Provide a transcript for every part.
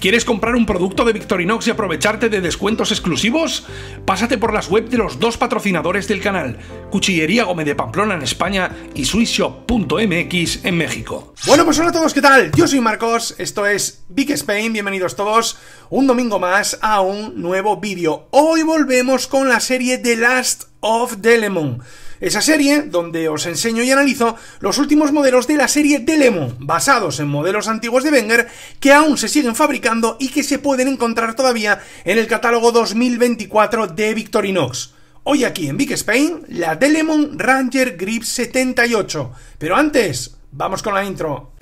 ¿Quieres comprar un producto de Victorinox y aprovecharte de descuentos exclusivos? Pásate por las webs de los dos patrocinadores del canal, Cuchillería Gómez de Pamplona en España y SwissShop.mx en México. Bueno, pues hola a todos, ¿qué tal? Yo soy Marcos, esto es Big Spain, bienvenidos todos un domingo más a un nuevo vídeo. Hoy volvemos con la serie The Last of the Lemon. Esa serie donde os enseño y analizo los últimos modelos de la serie Delemo, basados en modelos antiguos de Wenger que aún se siguen fabricando y que se pueden encontrar todavía en el catálogo 2024 de Victorinox. Hoy aquí en Big Spain, la Delemon Ranger Grip 78. Pero antes, vamos con la intro.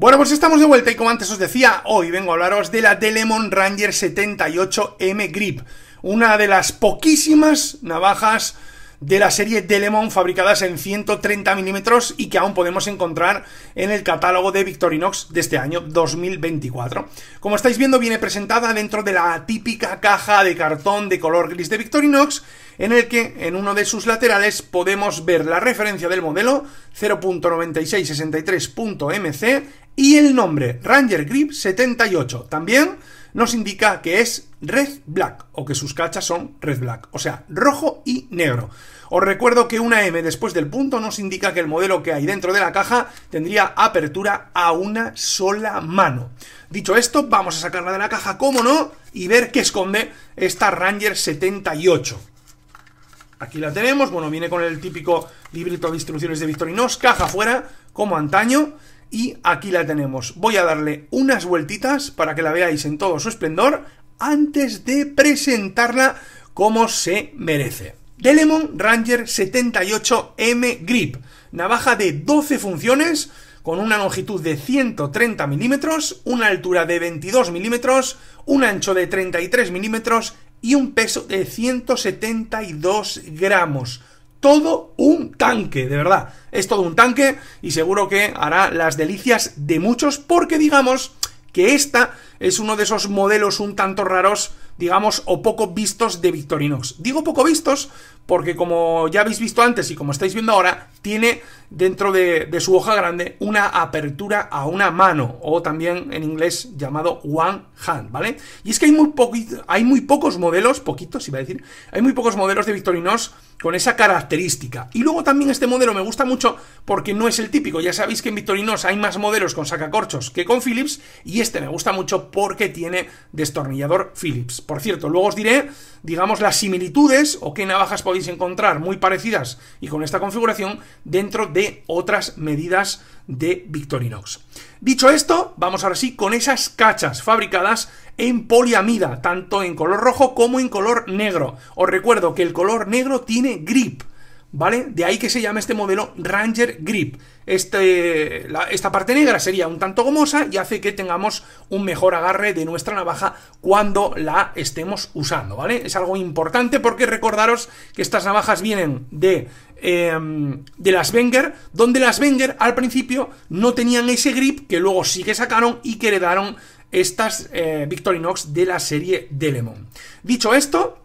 Bueno, pues estamos de vuelta y como antes os decía, hoy vengo a hablaros de la Delemon Ranger 78M Grip, una de las poquísimas navajas de la serie Delemon fabricadas en 130 milímetros y que aún podemos encontrar en el catálogo de Victorinox de este año 2024. Como estáis viendo viene presentada dentro de la típica caja de cartón de color gris de Victorinox en el que en uno de sus laterales podemos ver la referencia del modelo 0.9663.mc y el nombre Ranger Grip 78. También nos indica que es red black o que sus cachas son red black, o sea, rojo y negro. Os recuerdo que una M después del punto nos indica que el modelo que hay dentro de la caja tendría apertura a una sola mano. Dicho esto, vamos a sacarla de la caja, como no, y ver qué esconde esta Ranger 78. Aquí la tenemos, bueno, viene con el típico librito de instrucciones de Victorinos, caja fuera, como antaño, y aquí la tenemos. Voy a darle unas vueltitas para que la veáis en todo su esplendor antes de presentarla como se merece. Delemon Ranger 78M Grip, navaja de 12 funciones, con una longitud de 130 milímetros, una altura de 22 milímetros, un ancho de 33 milímetros y un peso de 172 gramos. Todo un tanque, de verdad. Es todo un tanque y seguro que hará las delicias de muchos porque digamos que esta es uno de esos modelos un tanto raros digamos, o poco vistos de Victorinox. Digo poco vistos porque, como ya habéis visto antes y como estáis viendo ahora, tiene dentro de, su hoja grande una apertura a una mano o también en inglés llamado one hand, ¿vale? Y es que hay muy, hay muy pocos modelos, poquitos iba a decir, hay muy pocos modelos de Victorinox con esa característica. Y luego también este modelo me gusta mucho porque no es el típico, ya sabéis que en Victorinox hay más modelos con sacacorchos que con Philips y este me gusta mucho porque tiene destornillador Philips. Por cierto, luego os diré, digamos, las similitudes o qué navajas podéis encontrar muy parecidas y con esta configuración dentro de otras medidas de Victorinox. Dicho esto, vamos ahora sí con esas cachas fabricadas en poliamida, tanto en color rojo como en color negro. Os recuerdo que el color negro tiene grip, ¿vale? De ahí que se llama este modelo Ranger Grip. Este, esta parte negra sería un tanto gomosa y hace que tengamos un mejor agarre de nuestra navaja cuando la estemos usando, ¿vale? Es algo importante porque recordaros que estas navajas vienen de em, de las Wenger, donde las Wenger al principio no tenían ese grip que luego sí que sacaron y que heredaron estas eh, Victorinox de la serie Delemon. Dicho esto,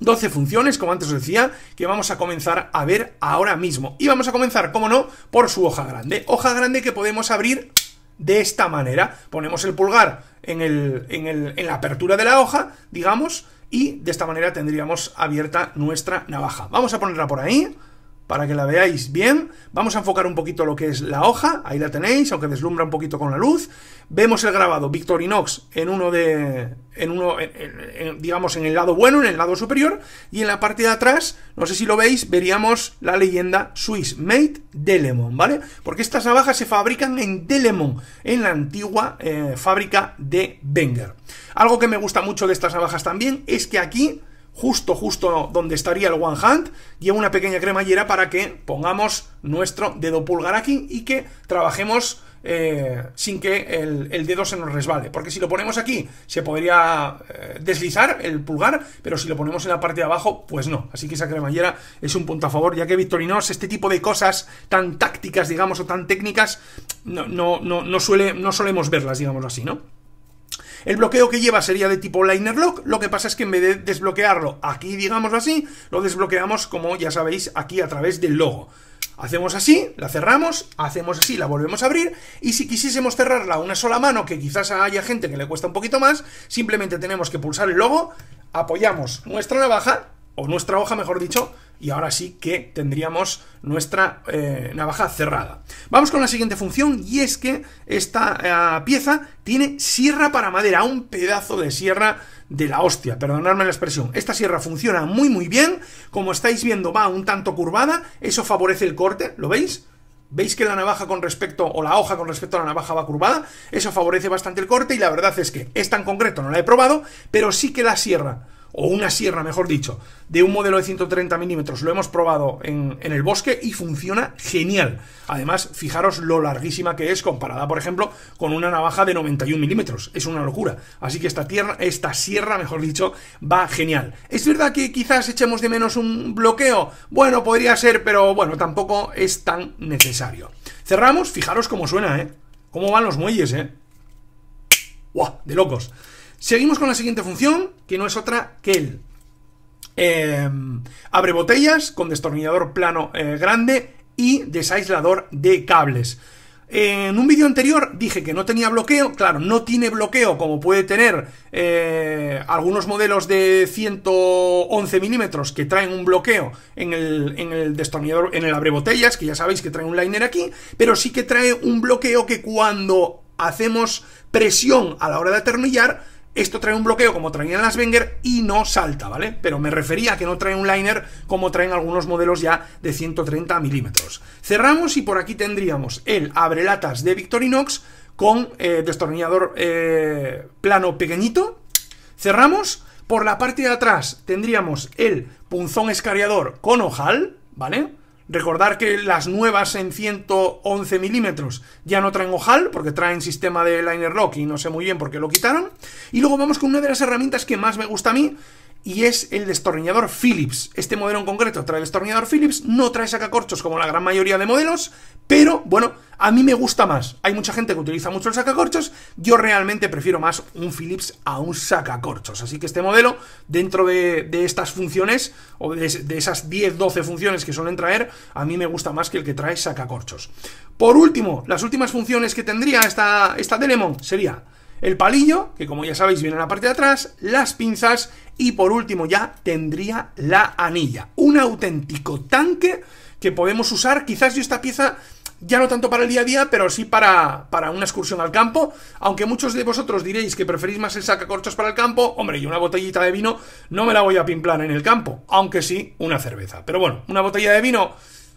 12 funciones, como antes os decía, que vamos a comenzar a ver ahora mismo. Y vamos a comenzar, como no, por su hoja grande. Hoja grande que podemos abrir de esta manera. Ponemos el pulgar en, el, en, en la apertura de la hoja, digamos, y de esta manera tendríamos abierta nuestra navaja. Vamos a ponerla por ahí para que la veáis bien. Vamos a enfocar un poquito lo que es la hoja, ahí la tenéis, aunque deslumbra un poquito con la luz. Vemos el grabado Victorinox en uno de, en uno, digamos, en el lado bueno, en el lado superior, y en la parte de atrás, no sé si lo veis, veríamos la leyenda Swiss Made Delemon, ¿vale? Porque estas navajas se fabrican en Delemon, en la antigua eh, fábrica de Wenger. Algo que me gusta mucho de estas navajas también es que aquí justo, justo donde estaría el One Hand, lleva una pequeña cremallera para que pongamos nuestro dedo pulgar aquí y que trabajemos eh, sin que el, dedo se nos resbale. Porque si lo ponemos aquí, se podría eh, deslizar el pulgar, pero si lo ponemos en la parte de abajo, pues no. Así que esa cremallera es un punto a favor, ya que Victorinos, este tipo de cosas tan tácticas, digamos, o tan técnicas, no, no, no, no, suele, no solemos verlas, digamos así, ¿no? El bloqueo que lleva sería de tipo liner lock, lo que pasa es que en vez de desbloquearlo aquí, digámoslo así, lo desbloqueamos como ya sabéis aquí a través del logo. Hacemos así, la cerramos, hacemos así, la volvemos a abrir, y si quisiésemos cerrarla a una sola mano, que quizás haya gente que le cuesta un poquito más, simplemente tenemos que pulsar el logo, apoyamos nuestra navaja, o nuestra hoja mejor dicho, y ahora sí que tendríamos nuestra eh, navaja cerrada. Vamos con la siguiente función y es que esta eh, pieza tiene sierra para madera, un pedazo de sierra de la hostia, perdonadme la expresión. Esta sierra funciona muy muy bien, como estáis viendo va un tanto curvada, eso favorece el corte, ¿lo veis? ¿Veis que la navaja con respecto, o la hoja con respecto a la navaja va curvada? Eso favorece bastante el corte y la verdad es que esta en concreto no la he probado, pero sí que la sierra o una sierra, mejor dicho, de un modelo de 130 milímetros, lo hemos probado en, el bosque y funciona genial. Además, fijaros lo larguísima que es comparada, por ejemplo, con una navaja de 91 milímetros. Es una locura. Así que esta, esta sierra, mejor dicho, va genial. ¿Es verdad que quizás echemos de menos un bloqueo? Bueno, podría ser, pero bueno, tampoco es tan necesario. Cerramos, fijaros cómo suena, ¿eh? Cómo van los muelles, ¿eh? ¡Buah! De locos. Seguimos con la siguiente función, que no es otra que el abrebotellas em, abre botellas con destornillador plano eh, grande y desaislador de cables. En un vídeo anterior dije que no tenía bloqueo, claro, no tiene bloqueo como puede tener eh, algunos modelos de 111 milímetros que traen un bloqueo en el, en el destornillador, en el abrebotellas, que ya sabéis que trae un liner aquí, pero sí que trae un bloqueo que cuando hacemos presión a la hora de atornillar, esto trae un bloqueo como traían las Wenger y no salta, ¿vale? Pero me refería a que no trae un liner como traen algunos modelos ya de 130 milímetros. Cerramos y por aquí tendríamos el abrelatas de Victorinox con eh, destornillador eh, plano pequeñito. Cerramos. Por la parte de atrás tendríamos el punzón escariador con ojal, ¿vale? Recordar que las nuevas en 111 milímetros ya no traen ojal, porque traen sistema de liner lock y no sé muy bien por qué lo quitaron. Y luego vamos con una de las herramientas que más me gusta a mí, y es el destornillador Phillips. Este modelo en concreto trae destornillador Phillips, no trae sacacorchos como la gran mayoría de modelos, pero, bueno, a mí me gusta más. Hay mucha gente que utiliza mucho el sacacorchos. Yo realmente prefiero más un Philips a un sacacorchos. Así que este modelo, dentro de, estas funciones, o de, esas 10-12 funciones que suelen traer, a mí me gusta más que el que trae sacacorchos. Por último, las últimas funciones que tendría esta, esta Delemon sería el palillo, que como ya sabéis viene en la parte de atrás, las pinzas y por último ya tendría la anilla. Un auténtico tanque que podemos usar. Quizás yo esta pieza ya no tanto para el día a día, pero sí para, para, una excursión al campo. Aunque muchos de vosotros diréis que preferís más el sacacorchos para el campo, hombre, y una botellita de vino no me la voy a pimplar en el campo, aunque sí una cerveza. Pero bueno, una botella de vino...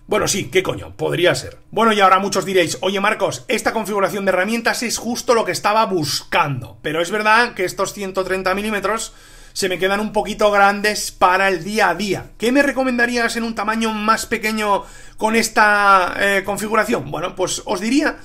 Bueno, sí, qué coño, podría ser. Bueno, y ahora muchos diréis, oye Marcos, esta configuración de herramientas es justo lo que estaba buscando. Pero es verdad que estos 130 milímetros se me quedan un poquito grandes para el día a día. ¿Qué me recomendarías en un tamaño más pequeño con esta eh, configuración? Bueno, pues os diría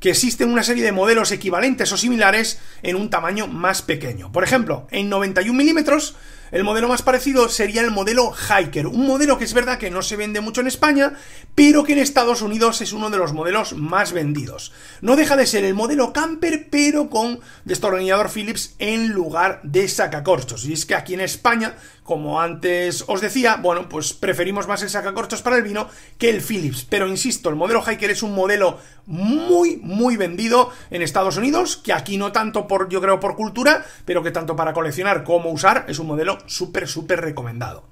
que existen una serie de modelos equivalentes o similares en un tamaño más pequeño. Por ejemplo, en 91 milímetros el modelo más parecido sería el modelo Hiker, un modelo que es verdad que no se vende mucho en España, pero que en Estados Unidos es uno de los modelos más vendidos. No deja de ser el modelo camper, pero con destornillador Philips en lugar de sacacorchos. Y es que aquí en España, como antes os decía, bueno, pues preferimos más el sacacorchos para el vino que el Philips. Pero insisto, el modelo Hiker es un modelo muy, muy vendido en Estados Unidos, que aquí no tanto por, yo creo, por cultura, pero que tanto para coleccionar como usar es un modelo súper, súper recomendado.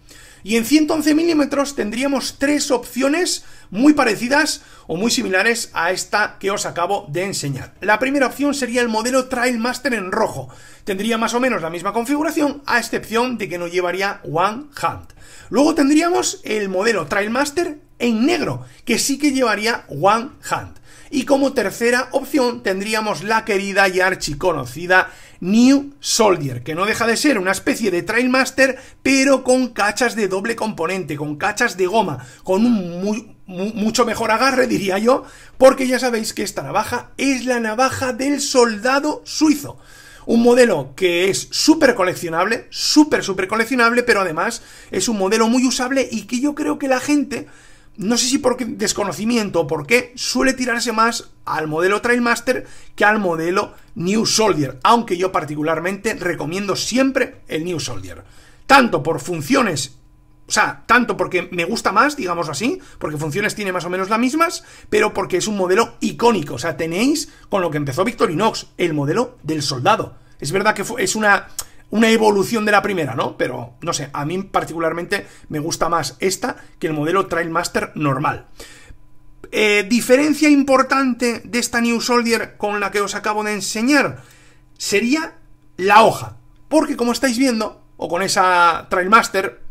Y en 111 milímetros tendríamos tres opciones muy parecidas o muy similares a esta que os acabo de enseñar. La primera opción sería el modelo Trailmaster en rojo. Tendría más o menos la misma configuración, a excepción de que no llevaría One Hand. Luego tendríamos el modelo Trailmaster en negro, que sí que llevaría One Hand. Y como tercera opción tendríamos la querida y conocida New Soldier, que no deja de ser una especie de Trailmaster, pero con cachas de doble componente, con cachas de goma, con un muy, mucho mejor agarre, diría yo, porque ya sabéis que esta navaja es la navaja del soldado suizo. Un modelo que es súper coleccionable, súper, súper coleccionable, pero además es un modelo muy usable y que yo creo que la gente no sé si por desconocimiento o por qué, suele tirarse más al modelo Trailmaster que al modelo New Soldier, aunque yo particularmente recomiendo siempre el New Soldier. Tanto por funciones, o sea, tanto porque me gusta más, digamos así, porque funciones tiene más o menos las mismas, pero porque es un modelo icónico. O sea, tenéis con lo que empezó Victorinox, el modelo del soldado. Es verdad que es una una evolución de la primera, ¿no? Pero no sé, a mí particularmente me gusta más esta que el modelo Trailmaster normal. Eh, diferencia importante de esta New Soldier con la que os acabo de enseñar sería la hoja. Porque como estáis viendo, o con esa Trailmaster,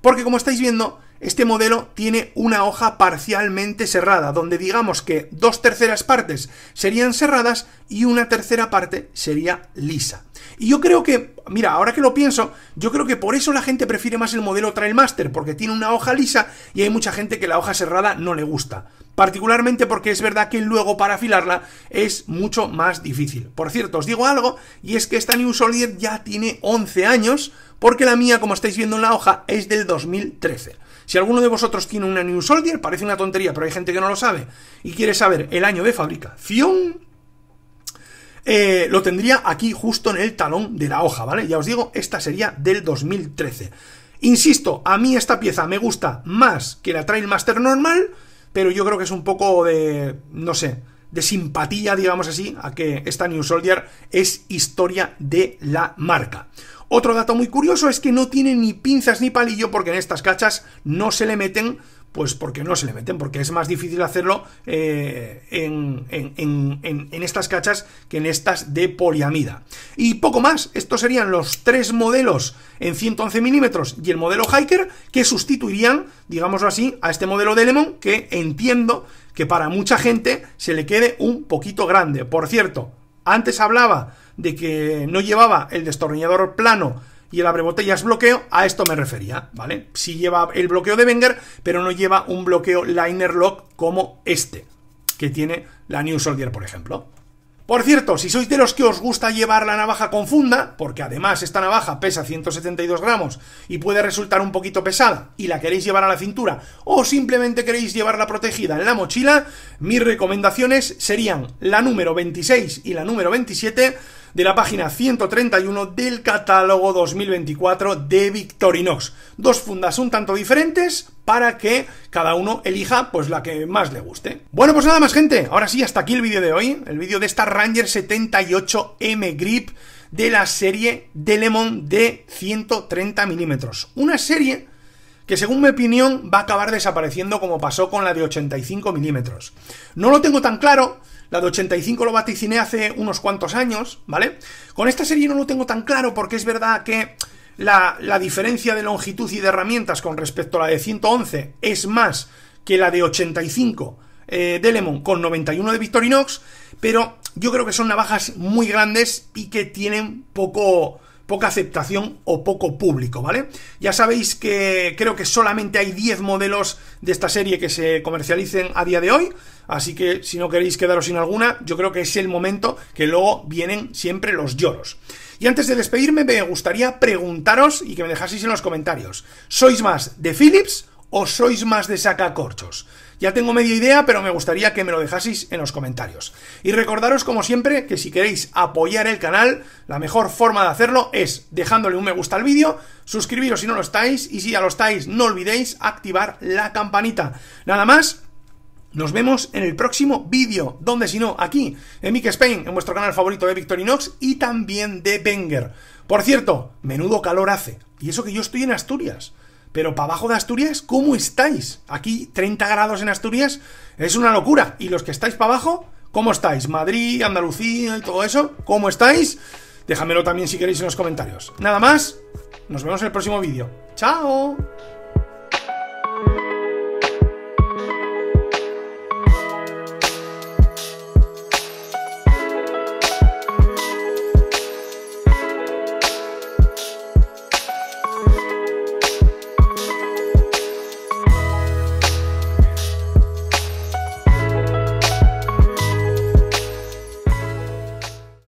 porque como estáis viendo, este modelo tiene una hoja parcialmente cerrada, donde digamos que dos terceras partes serían cerradas y una tercera parte sería lisa. Y yo creo que, mira, ahora que lo pienso, yo creo que por eso la gente prefiere más el modelo Trailmaster, porque tiene una hoja lisa y hay mucha gente que la hoja cerrada no le gusta. Particularmente porque es verdad que luego para afilarla es mucho más difícil. Por cierto, os digo algo, y es que esta New Solid ya tiene 11 años, porque la mía, como estáis viendo en la hoja, es del 2013. Si alguno de vosotros tiene una New Soldier, parece una tontería, pero hay gente que no lo sabe y quiere saber el año de fabricación, eh, lo tendría aquí justo en el talón de la hoja, ¿vale? Ya os digo, esta sería del 2013. Insisto, a mí esta pieza me gusta más que la Trailmaster normal, pero yo creo que es un poco de, no sé, de simpatía, digamos así, a que esta New Soldier es historia de la marca. Otro dato muy curioso es que no tiene ni pinzas ni palillo porque en estas cachas no se le meten, pues porque no se le meten, porque es más difícil hacerlo eh, en, estas cachas que en estas de poliamida. Y poco más, estos serían los tres modelos en 111 milímetros y el modelo Hiker que sustituirían, digámoslo así, a este modelo de Lemon que entiendo que para mucha gente se le quede un poquito grande. Por cierto, antes hablaba de que no llevaba el destornillador plano y el abrebotellas bloqueo, a esto me refería, ¿vale? Si lleva el bloqueo de Wenger, pero no lleva un bloqueo liner lock como este, que tiene la New Soldier, por ejemplo. Por cierto, si sois de los que os gusta llevar la navaja con funda, porque además esta navaja pesa 172 gramos y puede resultar un poquito pesada, y la queréis llevar a la cintura, o simplemente queréis llevarla protegida en la mochila, mis recomendaciones serían la número 26 y la número 27 de la página 131 del catálogo 2024 de Victorinox. Dos fundas un tanto diferentes para que cada uno elija pues la que más le guste. Bueno, pues nada más gente, ahora sí, hasta aquí el vídeo de hoy, el vídeo de esta Ranger 78M Grip de la serie Delemon de 130 milímetros. Una serie que según mi opinión va a acabar desapareciendo como pasó con la de 85 milímetros. No lo tengo tan claro, la de 85 lo vaticiné hace unos cuantos años, ¿vale? Con esta serie no lo tengo tan claro porque es verdad que la, diferencia de longitud y de herramientas con respecto a la de 111 es más que la de 85 de Lemon con 91 de Victorinox, pero yo creo que son navajas muy grandes y que tienen poco poca aceptación o poco público, ¿vale? Ya sabéis que creo que solamente hay 10 modelos de esta serie que se comercialicen a día de hoy, así que si no queréis quedaros sin alguna, yo creo que es el momento que luego vienen siempre los lloros. Y antes de despedirme, me gustaría preguntaros y que me dejaseis en los comentarios, ¿sois más de Philips o sois más de sacacorchos? Ya tengo media idea, pero me gustaría que me lo dejaseis en los comentarios. Y recordaros, como siempre, que si queréis apoyar el canal, la mejor forma de hacerlo es dejándole un me gusta al vídeo, suscribiros si no lo estáis, y si ya lo estáis, no olvidéis activar la campanita. Nada más, nos vemos en el próximo vídeo, donde si no, aquí, en Mick Spain, en vuestro canal favorito de Victorinox y también de Wenger. Por cierto, menudo calor hace, y eso que yo estoy en Asturias pero para abajo de Asturias, ¿cómo estáis? Aquí 30 grados en Asturias es una locura. Y los que estáis para abajo, ¿cómo estáis? Madrid, Andalucía y todo eso, ¿cómo estáis? Déjamelo también si queréis en los comentarios. Nada más, nos vemos en el próximo vídeo. ¡Chao!